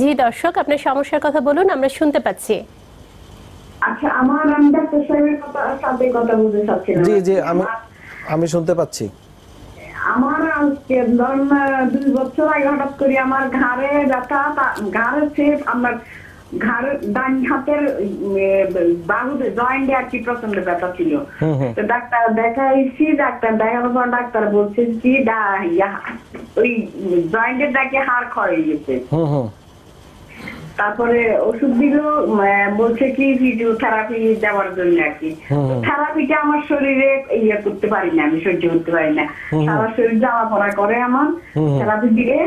জি দর্শক আপনার সমস্যার কথা বলুন আমরা শুনতে পাচ্ছি আচ্ছা আমার কথা সাথে কথা বলতে জি জি আমি আমি শুনতে পাচ্ছি আমার আজকে ধরুন দুই বছর আগে হঠাৎ করে আমার ঘাড়ে ব্যথা ঘাড়ে সেফ আমার ঘাড় ডান হাতের বাহুতে জয়েন্টে আর কি প্রচন্ড ব্যথা ছিল তো ডাক্তার দেখাইছি ডাক্তার দেখানোর পর ডাক্তার বলছে কি ওই জয়েন্টের ডাকে হাড় খড়ে গেছে তারপরে ওষুধ দিল মানে বলছে কি ফিজিওথেরাপি দেওয়ার জন্য আর কি থেরাপিটা আমার শরীরে ইয়ে করতে পারি না আমি সহ্য করতে পারি না সারা শরীর জ্বালা পড়া করে আমার থেরাপি দিলে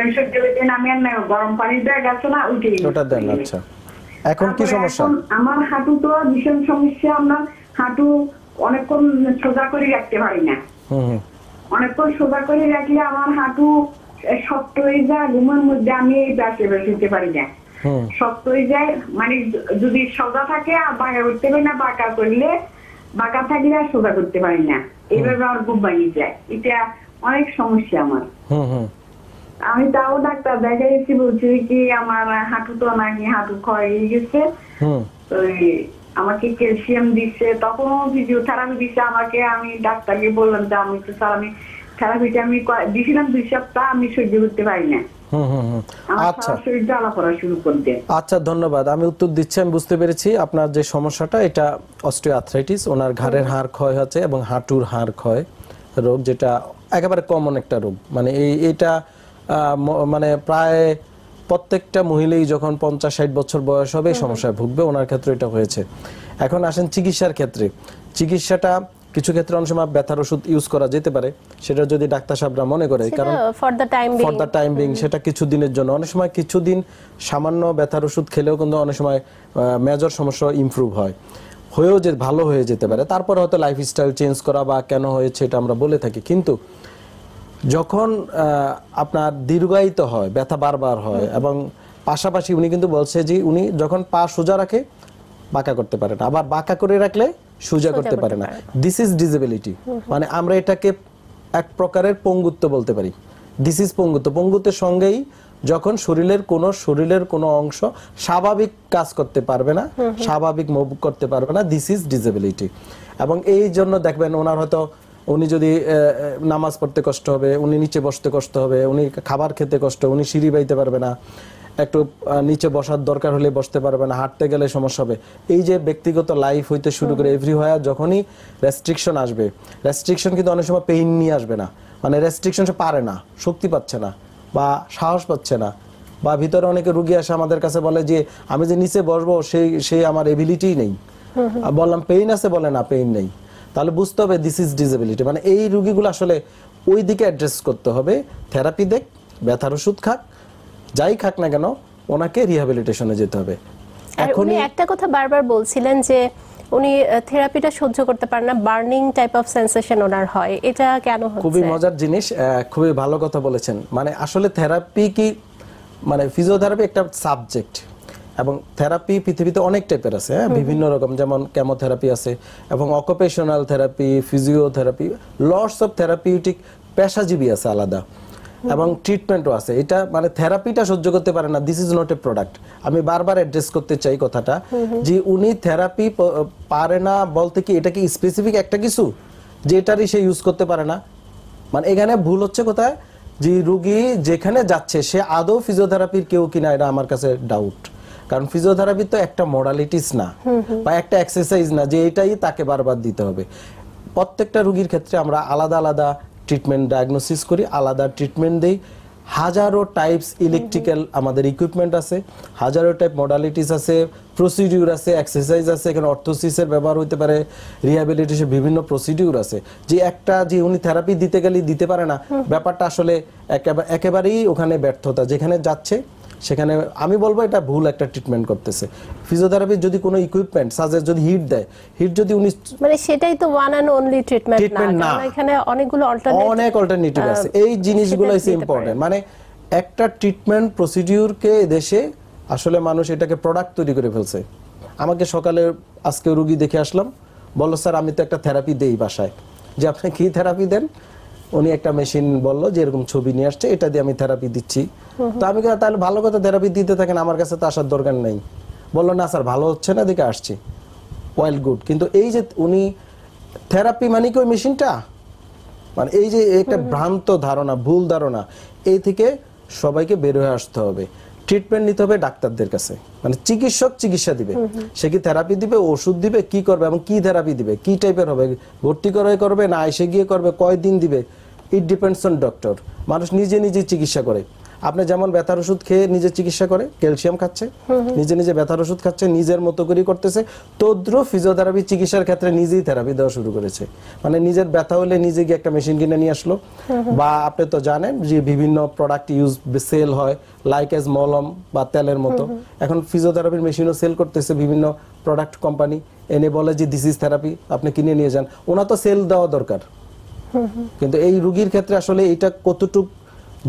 আমি সহ্য করতে না আমি আর না গরম পানি দেয় গেছে না উঠে ওটা আচ্ছা এখন কি সমস্যা আমার হাঁটু তো ভীষণ সমস্যা আমরা হাঁটু অনেকক্ষণ সোজা করে রাখতে পারি না অনেকক্ষণ সোজা করে রাখলে আমার হাঁটু সত্যই যা ঘুমের মধ্যে আমি এই এবার বেরোতে পারি না সত্যই যায় মানে যদি সজা থাকে আর বাঁকা করতে পারি না বাঁকা করলে বাঁকা থাকলে আর সোজা করতে পারি না এইভাবে আমার ঘুম ভাঙিয়ে যায় এটা অনেক সমস্যা আমার আমি তাও ডাক্তার দেখাইছি বলছি কি আমার হাঁটু তো নাকি হাঁটু ক্ষয় হয়ে গেছে তো আমাকে ক্যালসিয়াম দিচ্ছে তখন ফিজিওথেরাপি দিচ্ছে আমাকে আমি ডাক্তারকে বললাম যে আমি তো স্যার আমি থেরাপিটা আমি দিয়েছিলাম দুই সপ্তাহ আমি সহ্য করতে পারি না আচ্ছা আচ্ছা ধন্যবাদ আমি উত্তর দিচ্ছি আমি বুঝতে পেরেছি আপনার যে সমস্যাটা এটা অস্টিওআর্থ্রাইটিস ওনার ঘাড়ের হাড় ক্ষয় হচ্ছে এবং হাঁটুর হাড় ক্ষয় রোগ যেটা একেবারে কমন একটা রোগ মানে এই এটা মানে প্রায় প্রত্যেকটা মহিলাই যখন পঞ্চাশ ষাট বছর বয়স হবে সমস্যায় ভুগবে ওনার ক্ষেত্রে এটা হয়েছে এখন আসেন চিকিৎসার ক্ষেত্রে চিকিৎসাটা কিছু ক্ষেত্রে অনেক সময় ব্যথার ওষুধ ইউজ করা যেতে পারে সেটা যদি ডাক্তার সাহেবরা মনে করে কারণ for the time being for time being সেটা কিছু দিনের জন্য অনেক সময় কিছুদিন সামান্য ব্যথার ওষুধ খেলেও কিন্তু অনেক সময় মেজর সমস্যা ইমপ্রুভ হয় হয়েও যে ভালো হয়ে যেতে পারে তারপর হয়তো লাইফস্টাইল চেঞ্জ করা বা কেন হয়েছে এটা আমরা বলে থাকি কিন্তু যখন আপনার দীর্ঘায়িত হয় ব্যথা বারবার হয় এবং পাশাপাশি উনি কিন্তু বলছে যে উনি যখন পা সোজা রাখে বাঁকা করতে পারে না আবার বাঁকা করে রাখলে সোজা করতে পারে না দিস ইজ ডিসেবিলিটি মানে আমরা এটাকে এক প্রকারের পঙ্গুত্ব বলতে পারি দিস ইজ পঙ্গুত্ব পঙ্গুত্বের সঙ্গেই যখন শরীরের কোন শরীরের কোন অংশ স্বাভাবিক কাজ করতে পারবে না স্বাভাবিক মুভ করতে পারবে না দিস ইজ ডিসেবিলিটি এবং এই জন্য দেখবেন ওনার হয়তো উনি যদি নামাজ পড়তে কষ্ট হবে উনি নিচে বসতে কষ্ট হবে উনি খাবার খেতে কষ্ট উনি সিঁড়ি বাইতে পারবে না একটু নিচে বসার দরকার হলে বসতে পারবে না হাঁটতে গেলে সমস্যা হবে এই যে ব্যক্তিগত লাইফ হইতে শুরু করে এভরিহোয়ার যখনই রেস্ট্রিকশন আসবে রেস্ট্রিকশন কিন্তু অনেক সময় পেইন নিয়ে আসবে না মানে রেস্ট্রিকশন সে পারে না শক্তি পাচ্ছে না বা সাহস পাচ্ছে না বা ভিতরে অনেকে রুগী আসে আমাদের কাছে বলে যে আমি যে নিচে বসবো সেই সেই আমার এবিলিটি নেই বললাম পেইন আছে বলে না পেইন নেই তাহলে বুঝতে হবে দিস ইজ ডিসেবিলিটি মানে এই রুগীগুলো আসলে ওই দিকে অ্যাড্রেস করতে হবে থেরাপি দেখ ব্যথার ওষুধ খাক যাই খাক না কেন ওনাকে রিহ্যাবিলিটেশনে যেতে হবে এখন একটা কথা বারবার বলছিলেন যে উনি থেরাপিটা সহ্য করতে পারেন না বার্নিং টাইপ অফ সেনসেশন ওনার হয় এটা কেন হচ্ছে খুবই মজার জিনিস খুবই ভালো কথা বলেছেন মানে আসলে থেরাপি কি মানে ফিজিওথেরাপি একটা সাবজেক্ট এবং থেরাপি পৃথিবীতে অনেক টাইপের আছে হ্যাঁ বিভিন্ন রকম যেমন কেমোথেরাপি আছে এবং occupational therapy physiotherapy lots of therapeutic পেশাজীবী আছে আলাদা এবং ট্রিটমেন্টও আছে এটা মানে থেরাপিটা সহ্য করতে পারে না this is not a product আমি বারবার অ্যাড্রেস করতে চাই কথাটা যে উনি থেরাপি পারে না বলতে কি এটা কি স্পেসিফিক একটা কিছু এটারই সে ইউজ করতে পারে না মানে এখানে ভুল হচ্ছে কোথায় যে রুগী যেখানে যাচ্ছে সে আদৌ ফিজিওথেরাপির কেউ কিনা এটা আমার কাছে ডাউট কারণ ফিজিওথেরাপি তো একটা মোডালিটিস না বা একটা এক্সারসাইজ না যে এটাই তাকে বারবার দিতে হবে প্রত্যেকটা রুগীর ক্ষেত্রে আমরা আলাদা আলাদা ট্রিটমেন্ট ডায়াগনোসিস করি আলাদা ট্রিটমেন্ট দেই হাজারো টাইপস ইলেকট্রিক্যাল আমাদের ইকুইপমেন্ট আছে হাজারো টাইপ মডালিটিস আছে প্রসিডিউর আছে এক্সারসাইজ আছে এখানে অর্থোসিসের ব্যবহার হতে পারে রিহ্যাবিলিটেশন বিভিন্ন প্রসিডিউর আছে যে একটা যে উনি থেরাপি দিতে গেলে দিতে পারে না ব্যাপারটা আসলে একেবারেই ওখানে ব্যর্থতা যেখানে যাচ্ছে সেখানে আমি বলবো এটা ভুল একটা ট্রিটমেন্ট করতেছে ফিজিওথেরাপি যদি কোনো ইকুইপমেন্ট সাজে যদি হিট দেয় হিট যদি উনি মানে সেটাই তো ওয়ান এন্ড অনলি ট্রিটমেন্ট না এখানে অনেকগুলো অল্টারনেটিভ অনেক অল্টারনেটিভ আছে এই জিনিসগুলো ইজ ইম্পর্টেন্ট মানে একটা ট্রিটমেন্ট প্রসিডিউর কে দেশে আসলে মানুষ এটাকে প্রোডাক্ট তৈরি করে ফেলছে আমাকে সকালে আজকে রোগী দেখে আসলাম বলল স্যার আমি তো একটা থেরাপি দেই বাসায় যে আপনি কি থেরাপি দেন উনি একটা মেশিন বলল যে এরকম ছবি নিয়ে আসছে এটা দিয়ে আমি থেরাপি দিচ্ছি তো আমি তাহলে ভালো কথা থেরাপি দিতে থাকেন আমার কাছে তো আসার দরকার নেই বললো না স্যার ভালো হচ্ছে না দিকে আসছি ওয়েল গুড কিন্তু এই যে উনি থেরাপি মানে কি ওই মেশিনটা মানে এই যে একটা ভ্রান্ত ধারণা ভুল ধারণা এই থেকে সবাইকে বের হয়ে আসতে হবে ট্রিটমেন্ট নিতে হবে ডাক্তারদের কাছে মানে চিকিৎসক চিকিৎসা দিবে সে কি থেরাপি দিবে ওষুধ দিবে কি করবে এবং কি থেরাপি দিবে কি টাইপের হবে ভর্তি করে করবে না এসে গিয়ে করবে কয় দিন দিবে ইট ডিপেন্ডস অন ডক্টর মানুষ নিজে নিজে চিকিৎসা করে আপনি যেমন ব্যথার ওষুধ খেয়ে নিজে চিকিৎসা করে ক্যালসিয়াম খাচ্ছে নিজে নিজে ব্যথার ওষুধ খাচ্ছে নিজের মতো করে করতেছে তদ্র ফিজিওথেরাপি চিকিৎসার ক্ষেত্রে নিজেই থেরাপি দেওয়া শুরু করেছে মানে নিজের ব্যথা হলে নিজে গিয়ে একটা মেশিন কিনে নিয়ে আসলো বা আপনি তো জানেন যে বিভিন্ন প্রোডাক্ট ইউজ সেল হয় লাইক এজ মলম বা তেলের মতো এখন ফিজিওথেরাপির মেশিনও সেল করতেছে বিভিন্ন প্রোডাক্ট কোম্পানি এনে বলে যে দিস ইজ থেরাপি আপনি কিনে নিয়ে যান ওনা তো সেল দেওয়া দরকার কিন্তু এই রুগীর ক্ষেত্রে আসলে এটা কতটুকু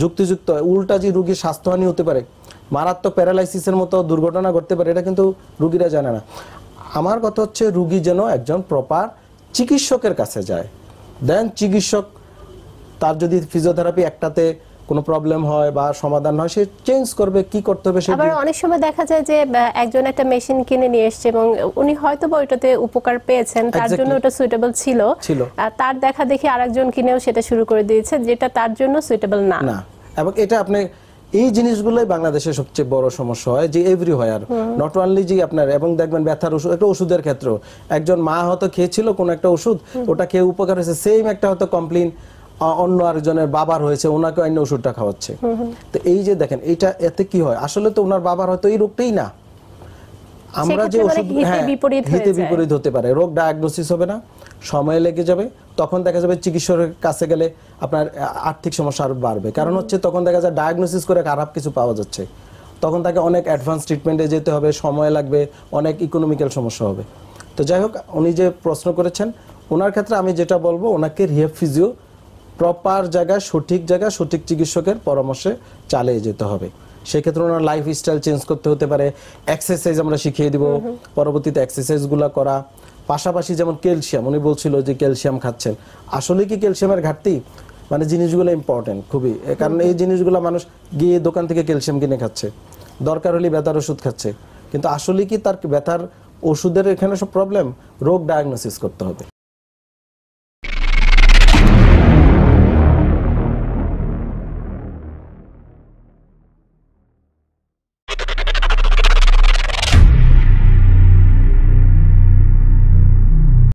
যুক্তিযুক্ত উল্টা যে রুগীর স্বাস্থ্যহানি হতে পারে মারাত্মক প্যারালাইসিসের মতো দুর্ঘটনা ঘটতে পারে এটা কিন্তু রুগীরা জানে না আমার কথা হচ্ছে রুগী যেন একজন প্রপার চিকিৎসকের কাছে যায় দেন চিকিৎসক তার যদি ফিজিওথেরাপি একটাতে কোনো প্রবলেম হয় বা সমাধান হয় সে চেঞ্জ করবে কি করতে হবে সেটা আবার অনেক সময় দেখা যায় যে একজন একটা মেশিন কিনে নিয়ে এসেছে এবং উনি হয়তো বা ওইটাতে উপকার পেয়েছেন তার জন্য ওটা সুইটেবল ছিল তার দেখা দেখি আরেকজন কিনেও সেটা শুরু করে দিয়েছে যেটা তার জন্য সুইটেবল না না এবং এটা আপনি এই জিনিসগুলোই বাংলাদেশের সবচেয়ে বড় সমস্যা হয় যে এভরিহোয়ার নট অনলি যে আপনার এবং দেখবেন ব্যথার ওষুধ একটা ওষুধের ক্ষেত্র একজন মা হয়তো খেয়েছিল কোন একটা ওষুধ ওটা খেয়ে উপকার হয়েছে সেম একটা হয়তো কমপ্লেন অন্য আরেকজনের বাবার হয়েছে ওনাকে অন্য ওষুধটা খাওয়াচ্ছে তো এই যে দেখেন এটা এতে কি হয় আসলে তো ওনার বাবার হয়তো এই রোগটাই না আমরা যে মানে ওষুধ হ্যাঁ, বিপরীত হতে পারে রোগ ডায়াগনোসিস হবে না সময় লেগে যাবে তখন দেখা যাবে চিকিৎসকের কাছে গেলে আপনার আর্থিক সমস্যা আরো বাড়বে কারণ হচ্ছে তখন দেখা যায় ডায়াগনোসিস করে খারাপ কিছু পাওয়া যাচ্ছে তখন তাকে অনেক অ্যাডভান্স ট্রিটমেন্টে যেতে হবে সময় লাগবে অনেক ইকোনমিক্যাল সমস্যা হবে তো যাই হোক উনি যে প্রশ্ন করেছেন ওনার ক্ষেত্রে আমি যেটা বলবো ওনাকে রিহেব ফিজিও প্রপার জায়গায় সঠিক জায়গায় সঠিক চিকিৎসকের পরামর্শে চালিয়ে যেতে হবে সেক্ষেত্রে ওনার লাইফ স্টাইল চেঞ্জ করতে হতে পারে এক্সারসাইজ আমরা শিখিয়ে দিব পরবর্তীতে এক্সারসাইজগুলো করা পাশাপাশি যেমন ক্যালসিয়াম উনি বলছিল যে ক্যালসিয়াম খাচ্ছেন আসলে কি ক্যালসিয়ামের ঘাটতি মানে জিনিসগুলো ইম্পর্টেন্ট খুবই কারণ এই জিনিসগুলো মানুষ গিয়ে দোকান থেকে ক্যালসিয়াম কিনে খাচ্ছে দরকার হলে ব্যথার ওষুধ খাচ্ছে কিন্তু আসলে কি তার ব্যথার ওষুধের এখানে সব প্রবলেম রোগ ডায়াগনোসিস করতে হবে